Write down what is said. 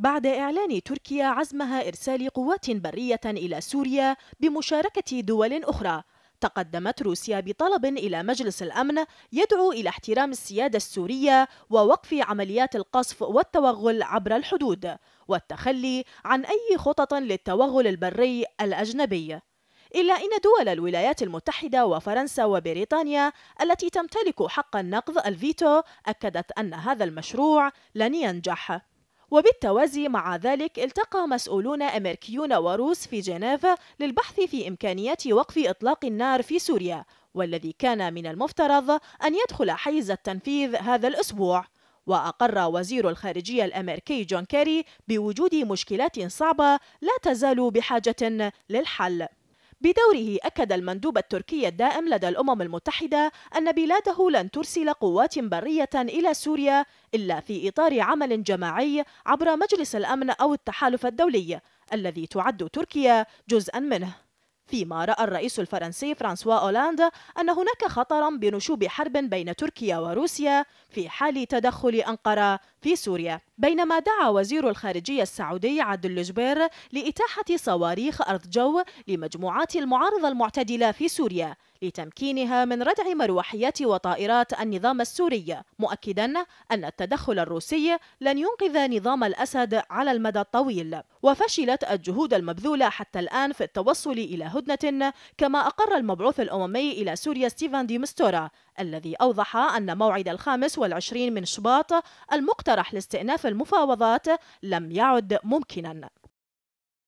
بعد إعلان تركيا عزمها إرسال قوات برية إلى سوريا بمشاركة دول أخرى تقدمت روسيا بطلب إلى مجلس الأمن يدعو إلى احترام السيادة السورية ووقف عمليات القصف والتوغل عبر الحدود والتخلي عن أي خطط للتوغل البري الأجنبي إلا إن دول الولايات المتحدة وفرنسا وبريطانيا التي تمتلك حق النقض الفيتو أكدت أن هذا المشروع لن ينجح وبالتوازي مع ذلك التقى مسؤولون أمريكيون وروس في جنيف للبحث في إمكانية وقف إطلاق النار في سوريا والذي كان من المفترض أن يدخل حيز التنفيذ هذا الأسبوع وأقر وزير الخارجية الأمريكي جون كيري بوجود مشكلات صعبة لا تزال بحاجة للحل بدوره أكد المندوب التركي الدائم لدى الأمم المتحدة أن بلاده لن ترسل قوات برية إلى سوريا إلا في إطار عمل جماعي عبر مجلس الأمن أو التحالف الدولي الذي تعد تركيا جزءا منه فيما رأى الرئيس الفرنسي فرانسوا أولاند أن هناك خطرا بنشوب حرب بين تركيا وروسيا في حال تدخل أنقرة في سوريا بينما دعا وزير الخارجية السعودي عبد الجبير لإتاحة صواريخ أرض جو لمجموعات المعارضة المعتدلة في سوريا لتمكينها من ردع مروحيات وطائرات النظام السوري مؤكدا أن التدخل الروسي لن ينقذ نظام الأسد على المدى الطويل وفشلت الجهود المبذولة حتى الآن في التوصل إلى هدنة كما أقر المبعوث الأممي إلى سوريا ستيفان دي مستورا الذي أوضح أن موعد الخامس والعشرين من شباط المقترح لاستئناف المفاوضات لم يعد ممكنا